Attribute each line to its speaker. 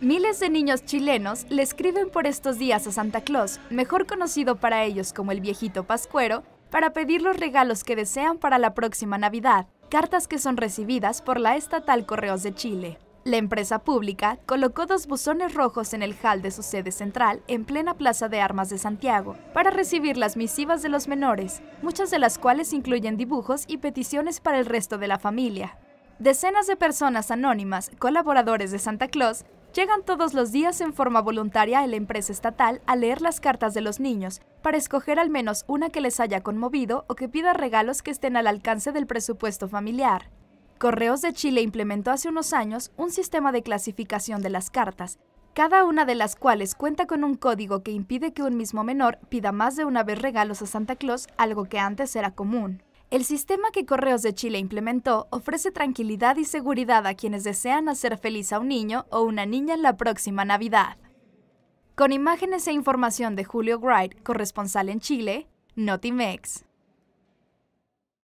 Speaker 1: Miles de niños chilenos le escriben por estos días a Santa Claus, mejor conocido para ellos como el viejito pascuero, para pedir los regalos que desean para la próxima Navidad, cartas que son recibidas por la estatal Correos de Chile. La empresa pública colocó dos buzones rojos en el hall de su sede central en plena Plaza de Armas de Santiago para recibir las misivas de los menores, muchas de las cuales incluyen dibujos y peticiones para el resto de la familia. Decenas de personas anónimas, colaboradores de Santa Claus, Llegan todos los días en forma voluntaria a la empresa estatal a leer las cartas de los niños para escoger al menos una que les haya conmovido o que pida regalos que estén al alcance del presupuesto familiar. Correos de Chile implementó hace unos años un sistema de clasificación de las cartas, cada una de las cuales cuenta con un código que impide que un mismo menor pida más de una vez regalos a Santa Claus, algo que antes era común. El sistema que Correos de Chile implementó ofrece tranquilidad y seguridad a quienes desean hacer feliz a un niño o una niña en la próxima Navidad. Con imágenes e información de Julio Wright, corresponsal en Chile, Notimex.